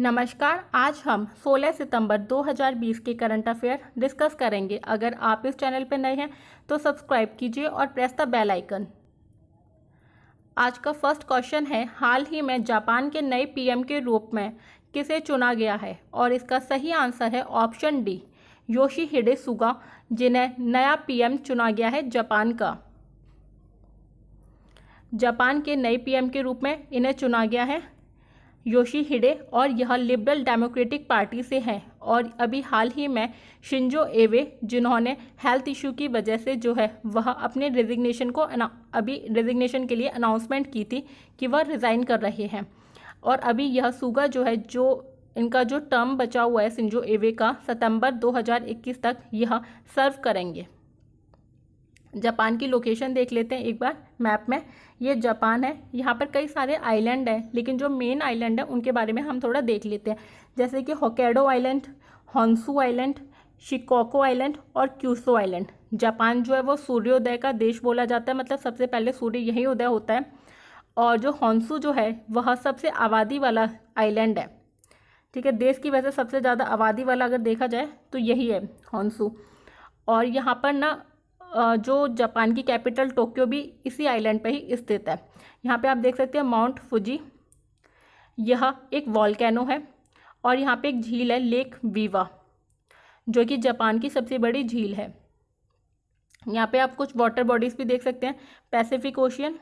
नमस्कार आज हम 16 सितंबर 2020 के करंट अफेयर डिस्कस करेंगे अगर आप इस चैनल पर नए हैं तो सब्सक्राइब कीजिए और प्रेस द बेल आइकन आज का फर्स्ट क्वेश्चन है हाल ही में जापान के नए पीएम के रूप में किसे चुना गया है और इसका सही आंसर है option D Yoshihide Suga जिन्हें नया पीएम चुना गया है जापान का जापान के नए पीएम के रूप में इन्हें चुना गया है योशी हिडे और यह लिबरल डेमोक्रेटिक पार्टी से हैं और अभी हाल ही में शिंजो एवे जिन्होंने हेल्थ इशू की वजह से जो है वह अपने रेजिग्नेशन को अभी रेजिग्नेशन के लिए अनाउंसमेंट की थी कि वह रिज़ाइन कर रहे हैं और अभी यह सूगा जो है जो इनका जो टर्म बचा हुआ है सिंजो एवे का सितंबर 2021 तक यह सर्व करेंगे जापान की लोकेशन देख लेते हैं एक बार मैप में ये जापान है यहाँ पर कई सारे आइलैंड हैं लेकिन जो मेन आइलैंड है उनके बारे में हम थोड़ा देख लेते हैं जैसे कि Hokkaido island Honshu island Shikoku island और क्यूसो आइलैंड जापान जो है वो सूर्योदय का देश बोला जाता है मतलब सबसे पहले सूर्य यही उदय होता है और जो हॉन्सू जो है वह सबसे आबादी वाला आइलैंड है ठीक है देश की वजह से सबसे ज़्यादा आबादी वाला अगर देखा जाए तो यही है हॉन्सू और यहाँ पर ना जो जापान की कैपिटल टोक्यो भी इसी आइलैंड पर ही स्थित है यहाँ पे आप देख सकते हैं माउंट फुजी यह एक वॉलकैनो है और यहाँ पे एक झील है लेक वीवा जो कि जापान की सबसे बड़ी झील है यहाँ पे आप कुछ वाटर बॉडीज़ भी देख सकते हैं Pacific Ocean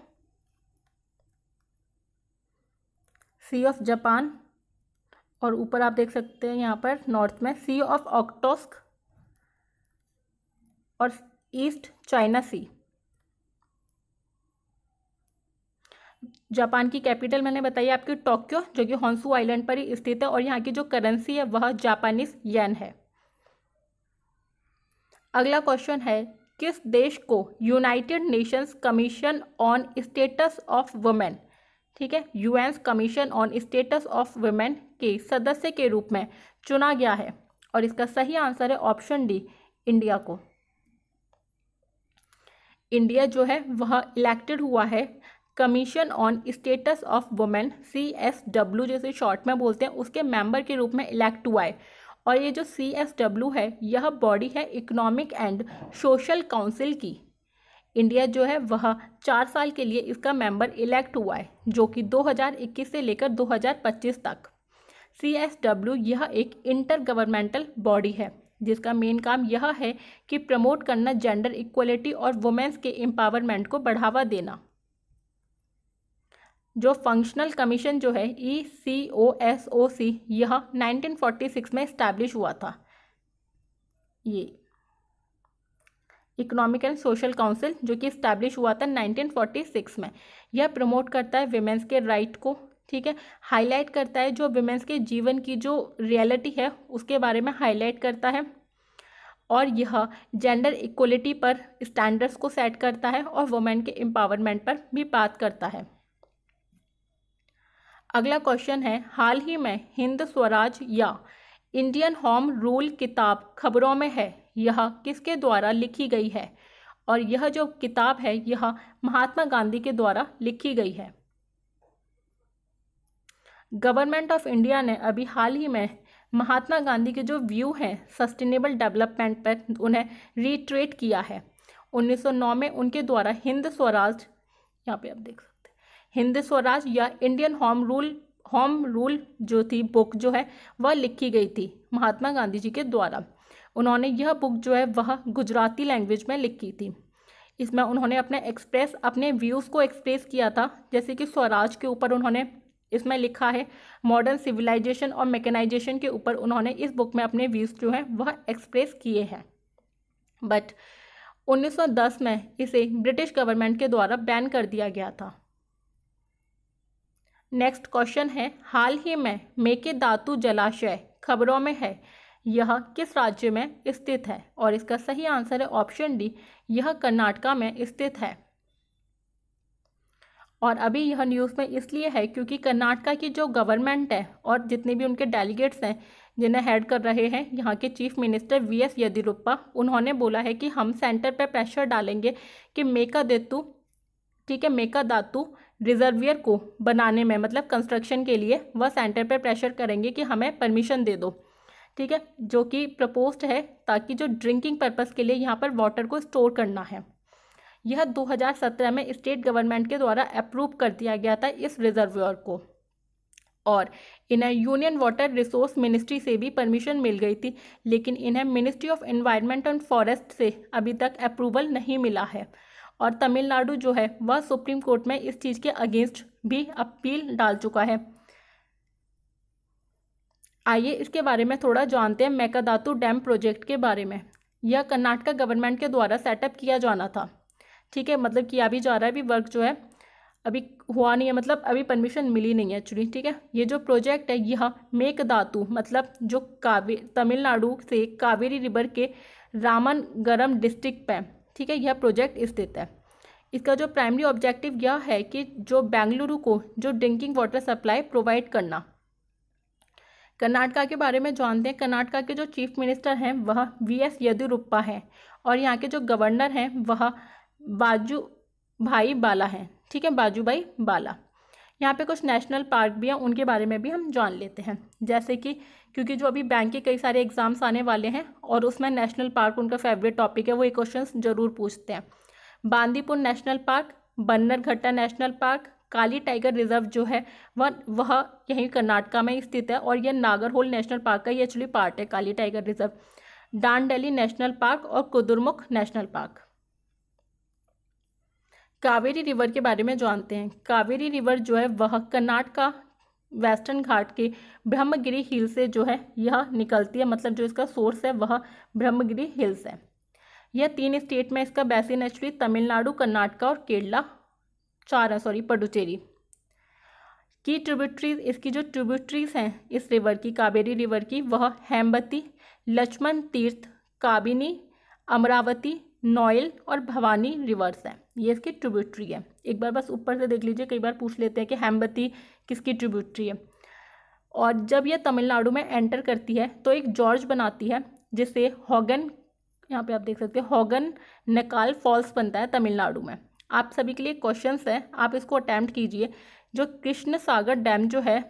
sea of Japan और ऊपर आप देख सकते हैं यहाँ पर नॉर्थ में सी ऑफ ऑक्टोस्क और ईस्ट चाइना सी जापान की कैपिटल मैंने बताई आपकी टोक्यो जो कि हॉन्सू आइलैंड पर ही स्थित है और यहाँ की जो करेंसी है वह जापानीज येन है अगला क्वेश्चन है किस देश को United Nations commission on status of women ठीक है UN commission on status of women के सदस्य के रूप में चुना गया है और इसका सही आंसर है ऑप्शन डी इंडिया को इंडिया जो है वह इलेक्टेड हुआ है commission on status of women C S W जैसे शॉर्ट में बोलते हैं उसके मेंबर के रूप में इलेक्ट हुआ है और ये जो सी एस डब्ल्यू है यह बॉडी है इकोनॉमिक एंड सोशल काउंसिल की इंडिया जो है वह चार साल के लिए इसका मेंबर इलेक्ट हुआ है जो कि 2021 से लेकर 2025 तक सी एस डब्ल्यू यह एक इंटर गवर्नमेंटल बॉडी है जिसका मेन काम यह है कि प्रमोट करना जेंडर इक्वलिटी और वुमेंस के एम्पावरमेंट को बढ़ावा देना जो फंक्शनल कमीशन जो है ई सी ओ एस ओ सी यह 1946 में इस्टेब्लिश हुआ था ये इकोनॉमिक एंड सोशल काउंसिल जो कि इस्टेब्लिश हुआ था 1946 में यह प्रमोट करता है वेमेंस के राइट को ठीक है हाईलाइट करता है जो विमेंस के जीवन की जो रियलिटी है उसके बारे में हाईलाइट करता है और यह जेंडर इक्वलिटी पर स्टैंडर्ड्स को सेट करता है और वुमेन के एम्पावरमेंट पर भी बात करता है अगला क्वेश्चन है हाल ही में हिंद स्वराज या इंडियन होम रूल किताब खबरों में है यह किसके द्वारा लिखी गई है और यह जो किताब है यह महात्मा गांधी के द्वारा लिखी गई है गवर्नमेंट ऑफ इंडिया ने अभी हाल ही में महात्मा गांधी के जो व्यू हैं सस्टेनेबल डेवलपमेंट पर उन्हें रिट्रेट किया है 1909 में उनके द्वारा हिंद स्वराज यहाँ पे आप देख सकते हैं हिंद स्वराज या Indian home rule home rule जो थी बुक जो है वह लिखी गई थी महात्मा गांधी जी के द्वारा उन्होंने यह बुक जो है वह गुजराती लैंग्वेज में लिखी थी इसमें उन्होंने अपने एक्सप्रेस अपने व्यूज़ को एक्सप्रेस किया था जैसे कि स्वराज के ऊपर उन्होंने इसमें लिखा है मॉडर्न सिविलाइजेशन और मैकेनाइजेशन के ऊपर उन्होंने इस बुक में अपने व्यूज़ जो हैं वह एक्सप्रेस किए हैं बट 1910 में इसे ब्रिटिश गवर्नमेंट के द्वारा बैन कर दिया गया था नेक्स्ट क्वेश्चन है हाल ही में मेके दातु जलाशय खबरों में है यह किस राज्य में स्थित है और इसका सही आंसर है ऑप्शन डी यह कर्नाटका में स्थित है और अभी यह न्यूज़ में इसलिए है क्योंकि कर्नाटका की जो गवर्नमेंट है और जितने भी उनके डेलीगेट्स हैं जिन्हें हेड कर रहे हैं यहाँ के chief minister V S Yediyurappa उन्होंने बोला है कि हम सेंटर पर प्रेशर डालेंगे कि मेका देतु ठीक है मेका दातु रिजर्वियर को बनाने में मतलब कंस्ट्रक्शन के लिए वह सेंटर पर प्रेशर करेंगे कि हमें परमिशन दे दो ठीक है जो कि प्रपोज्ड है ताकि जो ड्रिंकिंग पर्पस के लिए यहाँ पर वाटर को स्टोर करना है यह 2017 में स्टेट गवर्नमेंट के द्वारा अप्रूव कर दिया गया था इस रिजर्वर को और इन्हें यूनियन वाटर रिसोर्स मिनिस्ट्री से भी परमिशन मिल गई थी लेकिन इन्हें ministry of environment and forest से अभी तक अप्रूवल नहीं मिला है और तमिलनाडु जो है वह सुप्रीम कोर्ट में इस चीज़ के अगेंस्ट भी अपील डाल चुका है आइए इसके बारे में थोड़ा जानते हैं मैकादातु डैम प्रोजेक्ट के बारे में यह कर्नाटका गवर्नमेंट के द्वारा सेटअप किया जाना था ठीक है मतलब कि अभी जो आ रहा है अभी वर्क जो है अभी हुआ नहीं है मतलब अभी परमिशन मिली नहीं है एक्चुअली ठीक है ये जो प्रोजेक्ट है यह मेक धातु मतलब जो कावे तमिलनाडु से कावेरी रिवर के रामन गरम डिस्ट्रिक्ट पे ठीक है यह प्रोजेक्ट स्थित है इसका जो प्राइमरी ऑब्जेक्टिव यह है कि जो बेंगलुरु को जो ड्रिंकिंग वाटर सप्लाई प्रोवाइड करना कर्नाटका के बारे में जानते हैं कर्नाटका के जो चीफ मिनिस्टर हैं वह वी एस येदुरप्पा हैं और यहाँ के जो गवर्नर हैं वह बाजू भाई बाला है ठीक है बाजू भाई बाला यहाँ पे कुछ नेशनल पार्क भी हैं उनके बारे में भी हम जान लेते हैं जैसे कि क्योंकि जो अभी बैंक के कई सारे एग्ज़ाम्स आने वाले हैं और उसमें नेशनल पार्क उनका फेवरेट टॉपिक है वो ये क्वेश्चन ज़रूर पूछते हैं Bandipur national park Bannerghatta national park Kali tiger reserve जो है वह वह यहीं कर्नाटका में स्थित है और यह नागरहोल नेशनल पार्क का ये एक्चुअली पार्ट है Kali tiger reserve Dandeli national park और Kudremukh national park Kaveri river के बारे में जानते हैं कावेरी रिवर जो है वह कर्नाटका वेस्टर्न घाट के ब्रह्मगिरी हिल से जो है यह निकलती है मतलब जो इसका सोर्स है वह ब्रह्मगिरी हिल्स है यह तीन स्टेट में इसका बेसिन एक्चुअली तमिलनाडु कर्नाटका और केरला चार है सॉरी पडुचेरी की ट्रिब्यूटरीज इसकी जो ट्रिब्यूटरीज हैं इस रिवर की कावेरी रिवर की वह हेमवती लक्ष्मण तीर्थ काबिनी अमरावती नॉयल और भवानी रिवर्स है ये इसकी ट्रिब्यूटरी है एक बार बस ऊपर से देख लीजिए कई बार पूछ लेते हैं कि हेमबती किसकी ट्रिब्यूटरी है और जब यह तमिलनाडु में एंटर करती है तो एक जॉर्ज बनाती है जिसे हॉगन यहाँ पे आप देख सकते हैं हॉगन नकाल फॉल्स बनता है तमिलनाडु में आप सभी के लिए क्वेश्चन है आप इसको अटैम्प्ट कीजिए जो कृष्ण सागर डैम जो है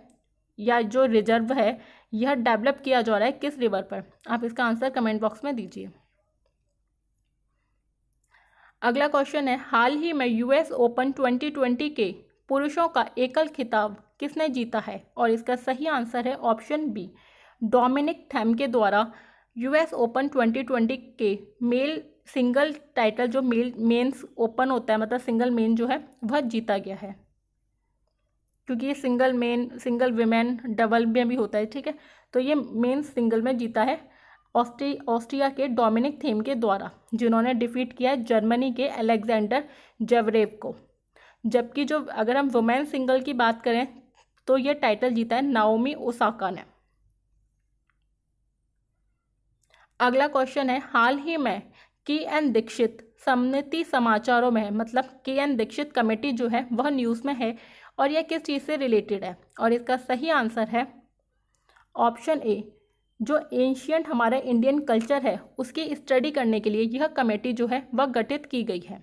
या जो रिजर्व है यह डेवलप किया जा रहा है किस रिवर पर आप इसका आंसर कमेंट बॉक्स में दीजिए अगला क्वेश्चन है हाल ही में यूएस ओपन 2020 के पुरुषों का एकल खिताब किसने जीता है और इसका सही आंसर है ऑप्शन बी डोमिनिक थैम के द्वारा यूएस ओपन 2020 के मेल सिंगल टाइटल जो मेल मेन्स ओपन होता है मतलब सिंगल मेन जो है वह जीता गया है क्योंकि ये single men single women double में भी होता है ठीक है तो ये मेन सिंगल में जीता है ऑस्ट्री ऑस्ट्रिया के डोमिनिक थीम के द्वारा जिन्होंने डिफीट किया जर्मनी के अलेक्जेंडर जवरेव को जबकि जो अगर हम वुमेन सिंगल की बात करें तो यह टाइटल जीता है नाओमी ओसाका ने अगला क्वेश्चन है हाल ही में के एन दीक्षित समिति समाचारों में मतलब के एन दीक्षित कमेटी जो है वह न्यूज़ में है और यह किस चीज़ से रिलेटेड है और इसका सही आंसर है ऑप्शन ए जो एंशियंट हमारा इंडियन कल्चर है उसकी स्टडी करने के लिए यह कमेटी जो है वह गठित की गई है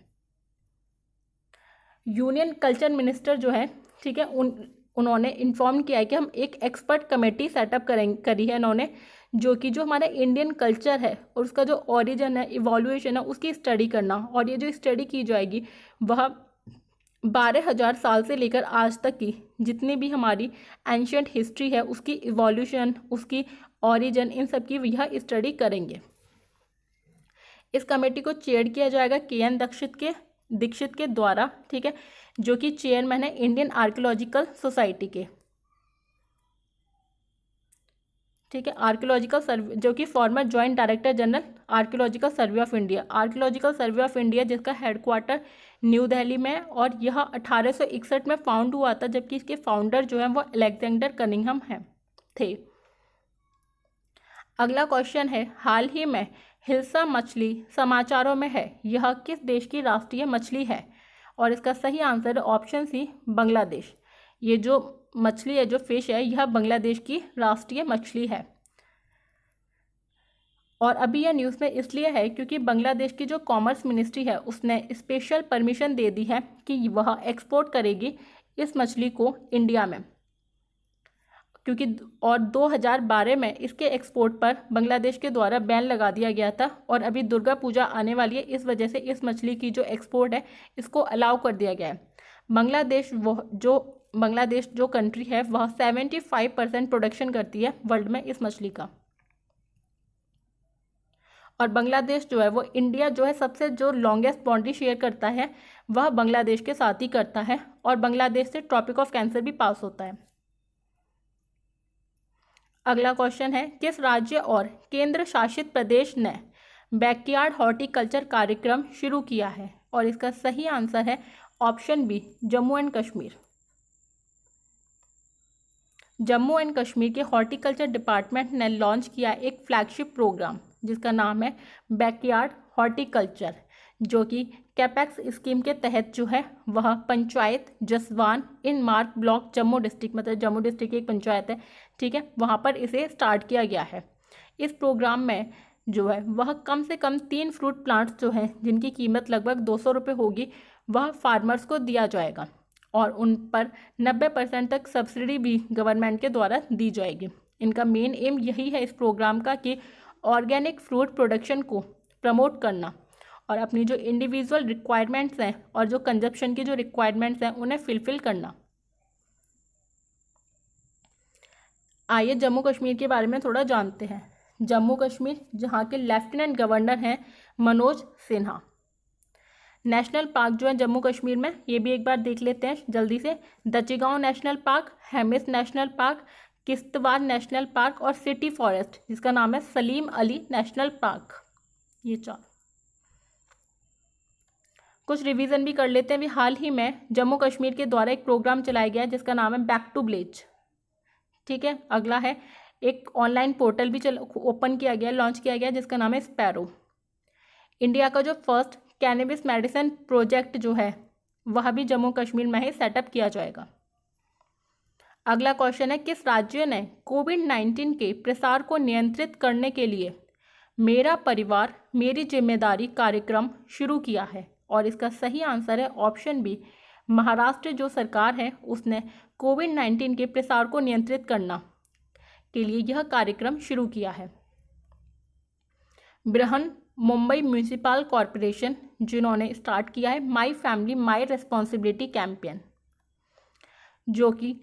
यूनियन कल्चर मिनिस्टर जो है ठीक है उन उन्होंने इन्फॉर्म किया है कि हम एक एक्सपर्ट कमेटी सेटअप करें करी है इन्होंने जो कि जो हमारा इंडियन कल्चर है और उसका जो ओरिजिन है इवोल्यूशन है उसकी स्टडी करना और ये जो स्टडी की जाएगी वह बारह हज़ार साल से लेकर आज तक की जितनी भी हमारी एंशंट हिस्ट्री है उसकी इवोल्यूशन उसकी ऑरिजन इन सब की यह स्टडी करेंगे इस कमेटी को चेयर किया जाएगा के एन दक्षित के दीक्षित के द्वारा ठीक है जो कि चेयरमैन है इंडियन आर्कियोलॉजिकल सोसाइटी के ठीक है आर्कियोलॉजिकल सर्वे जो कि former joint director general archaeological survey of India archaeological survey of India जिसका हेडक्वार्टर न्यू दिल्ली में और यह 1861 में फाउंड हुआ था जबकि इसके फाउंडर जो है वो अलेक्जेंडर कनिंगम हैं थे अगला क्वेश्चन है हाल ही में हिल्सा मछली समाचारों में है यह किस देश की राष्ट्रीय मछली है और इसका सही आंसर ऑप्शन सी बांग्लादेश ये जो मछली है जो फिश है यह बांग्लादेश की राष्ट्रीय मछली है और अभी यह न्यूज़ में इसलिए है क्योंकि बांग्लादेश की जो कॉमर्स मिनिस्ट्री है उसने स्पेशल परमिशन दे दी है कि वह एक्सपोर्ट करेगी इस मछली को इंडिया में क्योंकि और 2012 में इसके एक्सपोर्ट पर बांग्लादेश के द्वारा बैन लगा दिया गया था और अभी दुर्गा पूजा आने वाली है इस वजह से इस मछली की जो एक्सपोर्ट है इसको अलाउ कर दिया गया है बांग्लादेश वो जो बांग्लादेश जो कंट्री है वह 75 परसेंट प्रोडक्शन करती है वर्ल्ड में इस मछली का और बांग्लादेश जो है वो इंडिया जो है सबसे जो लॉन्गेस्ट बाउंड्री शेयर करता है वह बांग्लादेश के साथ ही करता है और बांग्लादेश से ट्रॉपिक ऑफ कैंसर भी पास होता है अगला क्वेश्चन है किस राज्य और केंद्र शासित प्रदेश ने बैकयार्ड हॉर्टिकल्चर कार्यक्रम शुरू किया है और इसका सही आंसर है option B Jammu and Kashmir Jammu and Kashmir के हॉर्टिकल्चर डिपार्टमेंट ने लॉन्च किया एक फ्लैगशिप प्रोग्राम जिसका नाम है बैकयार्ड हॉर्टिकल्चर जो कि कैपेक्स स्कीम के तहत जो है वह पंचायत जसवान इन मार्क ब्लॉक जम्मू डिस्ट्रिक्ट मतलब जम्मू डिस्ट्रिक्ट की एक पंचायत है ठीक है वहाँ पर इसे स्टार्ट किया गया है इस प्रोग्राम में जो है वह कम से कम तीन फ्रूट प्लांट्स जो हैं जिनकी कीमत लगभग दो सौ रुपये होगी वह फार्मर्स को दिया जाएगा और उन पर नब्बे परसेंट तक सब्सिडी भी गवर्नमेंट के द्वारा दी जाएगी इनका मेन एम यही है इस प्रोग्राम का कि ऑर्गेनिक फ्रूट प्रोडक्शन को प्रमोट करना और अपनी जो इंडिविजुअल रिक्वायरमेंट्स हैं और जो कंजप्शन की जो रिक्वायरमेंट्स हैं उन्हें फुलफिल करना आइए जम्मू कश्मीर के बारे में थोड़ा जानते हैं जम्मू कश्मीर जहाँ के लेफ्टिनेंट गवर्नर हैं मनोज सिन्हा नेशनल पार्क जो है जम्मू कश्मीर में ये भी एक बार देख लेते हैं जल्दी से Dachigam national park Hemis national park Kishtwar national park और सिटी फॉरेस्ट जिसका नाम है सलीम अली नेशनल पार्क ये चार कुछ रिवीजन भी कर लेते हैं अभी हाल ही में जम्मू कश्मीर के द्वारा एक प्रोग्राम चलाया गया जिसका नाम है बैक टू विलेज ठीक है अगला है एक ऑनलाइन पोर्टल भी चल ओपन किया गया लॉन्च किया गया जिसका नाम है स्पैरो इंडिया का जो फर्स्ट कैनबिस मेडिसिन प्रोजेक्ट जो है वह भी जम्मू कश्मीर में ही सेटअप किया जाएगा अगला क्वेश्चन है किस राज्य ने कोविड नाइन्टीन के प्रसार को नियंत्रित करने के लिए मेरा परिवार मेरी जिम्मेदारी कार्यक्रम शुरू किया है और इसका सही आंसर है ऑप्शन बी महाराष्ट्र जो सरकार है उसने कोविड नाइन्टीन के प्रसार को नियंत्रित करना के लिए यह कार्यक्रम शुरू किया है ब्रहन मुंबई म्यूनसिपल कॉरपोरेशन जिन्होंने स्टार्ट किया है my family my responsibility campaign जो कि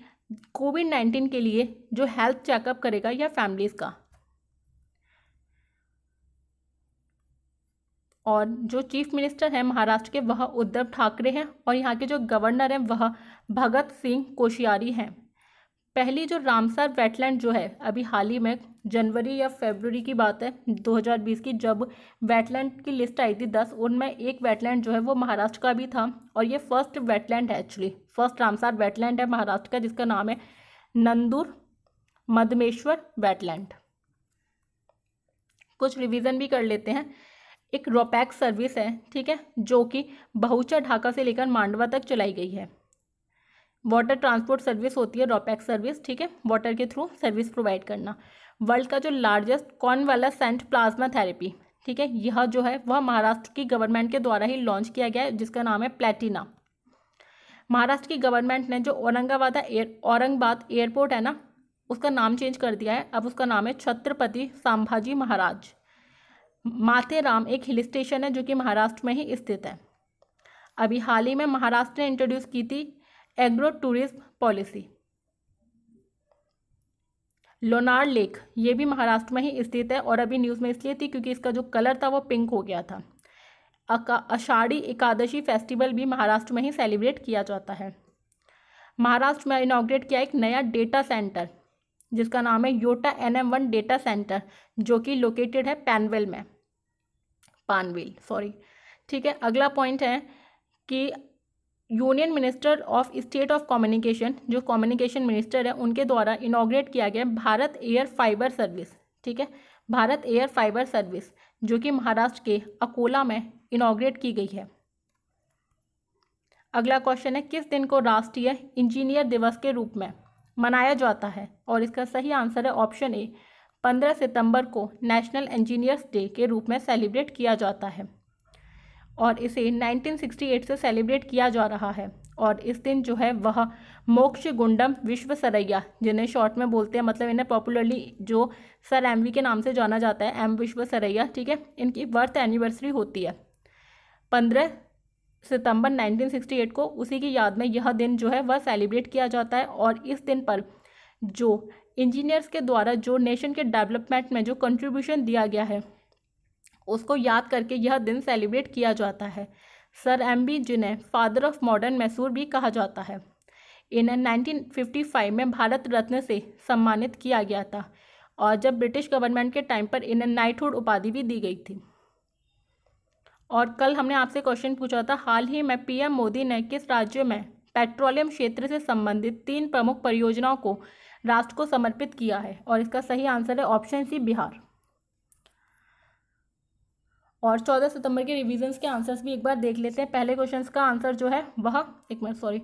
कोविड नाइन्टीन के लिए जो हेल्थ चेकअप करेगा या फैमिलीज़ का और जो चीफ मिनिस्टर हैं महाराष्ट्र के वह उद्धव ठाकरे हैं और यहाँ के जो गवर्नर हैं वह भगत सिंह कोशियारी हैं पहली जो रामसर वेटलैंड जो है अभी हाल ही में जनवरी या फेबररी की बात है 2020 की जब वेटलैंड की लिस्ट आई थी दस उनमें एक वेटलैंड जो है वो महाराष्ट्र का भी था और ये फर्स्ट वेटलैंड है एक्चुअली फर्स्ट रामसार वेटलैंड है महाराष्ट्र का जिसका नाम है नंदूर मधमेश्वर वेटलैंड कुछ रिवीजन भी कर लेते हैं एक रोपैक सर्विस है ठीक है जो कि बहुचा ढाका से लेकर मांडवा तक चलाई गई है वाटर ट्रांसपोर्ट सर्विस होती है रोपैक सर्विस ठीक है वाटर के थ्रू सर्विस प्रोवाइड करना वर्ल्ड का जो लार्जेस्ट वाला सेंट प्लाज्मा थेरेपी ठीक है यह जो है वह महाराष्ट्र की गवर्नमेंट के द्वारा ही लॉन्च किया गया है जिसका नाम है प्लेटिना महाराष्ट्र की गवर्नमेंट ने जो औरंगाबाद एयर औरंगाबाद एयरपोर्ट है ना उसका नाम चेंज कर दिया है अब उसका नाम है छत्रपति संभाजी महाराज माथेराम एक हिल स्टेशन है जो कि महाराष्ट्र में ही स्थित है अभी हाल ही में महाराष्ट्र ने इंट्रोड्यूस की थी agro tourism policy Lonar lake ये भी महाराष्ट्र में ही स्थित है और अभी न्यूज़ में इसलिए थी क्योंकि इसका जो कलर था वो पिंक हो गया था अषाढ़ी एकादशी फेस्टिवल भी महाराष्ट्र में ही सेलिब्रेट किया जाता है महाराष्ट्र में इनाग्रेट किया एक नया डेटा सेंटर जिसका नाम है Yotta N M one data centre जो कि लोकेटेड है पैनवेल में पानवेल सॉरी ठीक है अगला पॉइंट है कि union minister of state of communication जो कम्युनिकेशन मिनिस्टर है उनके द्वारा इनाग्रेट किया गया भारत एयर फाइबर सर्विस ठीक है भारत एयर फाइबर सर्विस जो कि महाराष्ट्र के अकोला में इनाग्रेट की गई है अगला क्वेश्चन है किस दिन को राष्ट्रीय इंजीनियर दिवस के रूप में मनाया जाता है और इसका सही आंसर है ऑप्शन ए 15 सितंबर को नेशनल इंजीनियर्स डे के रूप में सेलिब्रेट किया जाता है और इसे 1968 से सेलिब्रेट किया जा रहा है और इस दिन जो है वह मोक्ष गुंडम विश्व सरैया जिन्हें शॉर्ट में बोलते हैं मतलब इन्हें पॉपुलरली जो सर एम के नाम से जाना जाता है एम विश्व सरैया ठीक है इनकी बर्थ एनिवर्सरी होती है पंद्रह सितंबर 1968 को उसी की याद में यह दिन जो है वह सेलिब्रेट किया जाता है और इस दिन पर जो इंजीनियर्स के द्वारा जो नेशन के डेवलपमेंट में जो कंट्रीब्यूशन दिया गया है उसको याद करके यह दिन सेलिब्रेट किया जाता है सर एम बी जिन्हें फादर ऑफ मॉडर्न मैसूर भी कहा जाता है इन्हें 1955 में भारत रत्न से सम्मानित किया गया था और जब ब्रिटिश गवर्नमेंट के टाइम पर इन्हें नाइटहुड उपाधि भी दी गई थी और कल हमने आपसे क्वेश्चन पूछा था हाल ही में पीएम मोदी ने किस राज्य में पेट्रोलियम क्षेत्र से संबंधित तीन प्रमुख परियोजनाओं को राष्ट्र को समर्पित किया है और इसका सही आंसर है ऑप्शन सी बिहार और 14 सितंबर के रिविजन के आंसर्स भी एक बार देख लेते हैं पहले क्वेश्चन का आंसर जो है वह एक मिनट सॉरी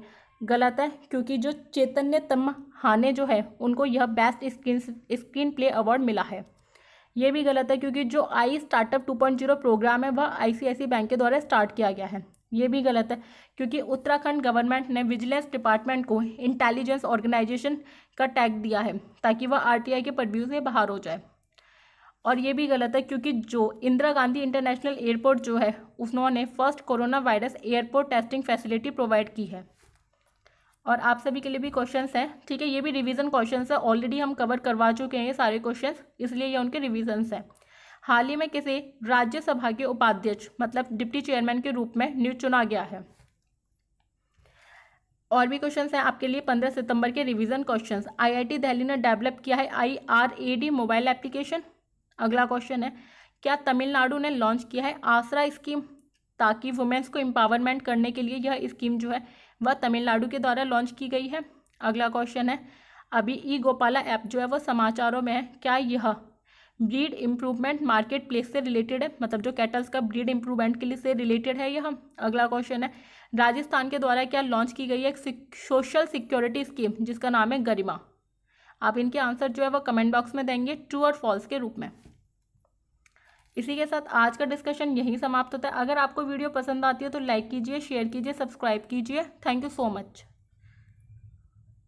गलत है क्योंकि जो चैतन्य तम हाने जो है उनको यह best screen screenplay award मिला है यह भी गलत है क्योंकि जो आई स्टार्टअप 2.0 प्रोग्राम है वह आईसीआईसी बैंक के द्वारा स्टार्ट किया गया है ये भी गलत है क्योंकि उत्तराखंड गवर्नमेंट ने विजिलेंस डिपार्टमेंट को इंटेलिजेंस ऑर्गेनाइजेशन का टैग दिया है ताकि वह आरटीआई के परव्यू से बाहर हो जाए और ये भी गलत है क्योंकि जो इंदिरा गांधी इंटरनेशनल एयरपोर्ट जो है उन्होंने first coronavirus airport testing facility provide की है और आप सभी के लिए भी क्वेश्चंस हैं ठीक है ये भी रिवीजन क्वेश्चंस है ऑलरेडी हम कवर करवा चुके हैं ये सारे क्वेश्चंस इसलिए ये उनके रिवीजन्स हैं हाल ही में किसे राज्यसभा के उपाध्यक्ष मतलब डिप्टी चेयरमैन के रूप में नियुक्त चुना गया है और भी क्वेश्चन हैं आपके लिए 15 सितंबर के रिवीजन क्वेश्चंस आईआईटी दिल्ली ने डेवलप किया है आईआरएडी मोबाइल एप्लीकेशन अगला क्वेश्चन है क्या तमिलनाडु ने लॉन्च किया है आसरा स्कीम ताकि वुमेंस को एम्पावरमेंट करने के लिए यह स्कीम जो है वह तमिलनाडु के द्वारा लॉन्च की गई है अगला क्वेश्चन है अभी ई गोपाला ऐप जो है वह समाचारों में है क्या यह ब्रीड इम्प्रूवमेंट मार्केट प्लेस से रिलेटेड है मतलब जो कैटल्स का ब्रीड इम्प्रूवमेंट के लिए से रिलेटेड है यह अगला क्वेश्चन है राजस्थान के द्वारा क्या लॉन्च की गई है एक सोशल सिक्योरिटी स्कीम जिसका नाम है गरिमा आप इनके आंसर जो है वह कमेंट बॉक्स में देंगे ट्रू और फॉल्स के रूप में इसी के साथ आज का डिस्कशन यहीं समाप्त होता है अगर आपको वीडियो पसंद आती है तो लाइक कीजिए शेयर कीजिए सब्सक्राइब कीजिए थैंक यू सो मच